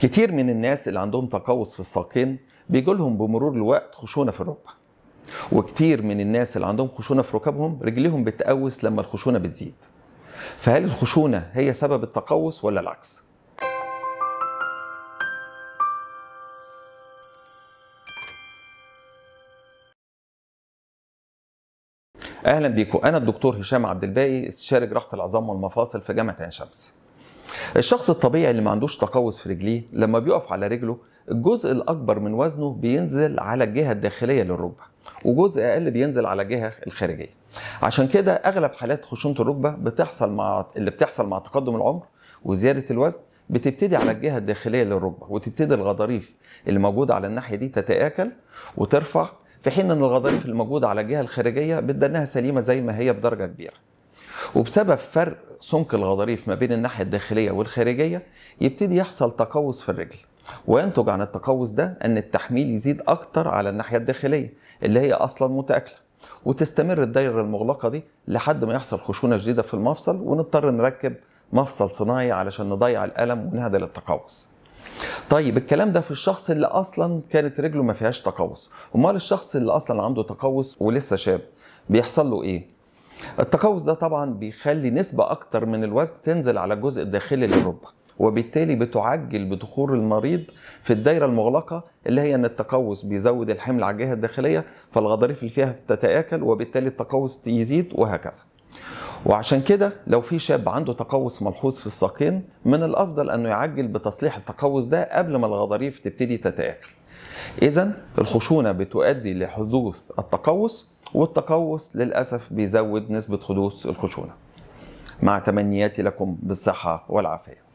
كتير من الناس اللي عندهم تقوس في الساقين بيجولهم بمرور الوقت خشونه في الركبه وكتير من الناس اللي عندهم خشونه في ركبهم رجليهم بتقوس لما الخشونه بتزيد فهل الخشونه هي سبب التقوس ولا العكس اهلا بيكم انا الدكتور هشام عبد الباقي استشاري جراحه العظام والمفاصل في جامعه عين شمس الشخص الطبيعي اللي ما عندوش تقوس في رجليه لما بيقف على رجله الجزء الاكبر من وزنه بينزل على الجهه الداخليه للركبه وجزء اقل بينزل على الجهه الخارجيه عشان كده اغلب حالات خشونه الركبه بتحصل مع اللي بتحصل مع تقدم العمر وزياده الوزن بتبتدي على الجهه الداخليه للركبه وتبتدي الغضاريف اللي موجوده على الناحيه دي تتاكل وترفع في حين ان الغضاريف اللي موجوده على الجهه الخارجيه بتدنها سليمه زي ما هي بدرجه كبيره وبسبب فرق سمك الغضاريف ما بين الناحيه الداخليه والخارجيه يبتدي يحصل تقوس في الرجل وينتج عن التقوس ده ان التحميل يزيد اكتر على الناحيه الداخليه اللي هي اصلا متاكله وتستمر الدايره المغلقه دي لحد ما يحصل خشونه شديده في المفصل ونضطر نركب مفصل صناعي علشان نضيع الالم ونهدل التقوس طيب الكلام ده في الشخص اللي اصلا كانت رجله ما فيهاش تقوس امال الشخص اللي اصلا عنده تقوس ولسه شاب بيحصل له ايه التقوس ده طبعا بيخلي نسبة أكتر من الوزن تنزل على الجزء الداخلي للركبة وبالتالي بتعجل بدخول المريض في الدايرة المغلقة اللي هي أن التقوس بيزود الحمل على الجهة الداخلية فالغضاريف اللي فيها بتتآكل وبالتالي التقوس يزيد وهكذا وعشان كده لو في شاب عنده تقوس ملحوظ في الساقين من الافضل انه يعجل بتصليح التقوس ده قبل ما الغضاريف تبتدي تتاكل اذا الخشونه بتؤدي لحدوث التقوس والتقوس للأسف بيزود نسبة حدوث الخشونة مع تمنياتي لكم بالصحة والعافية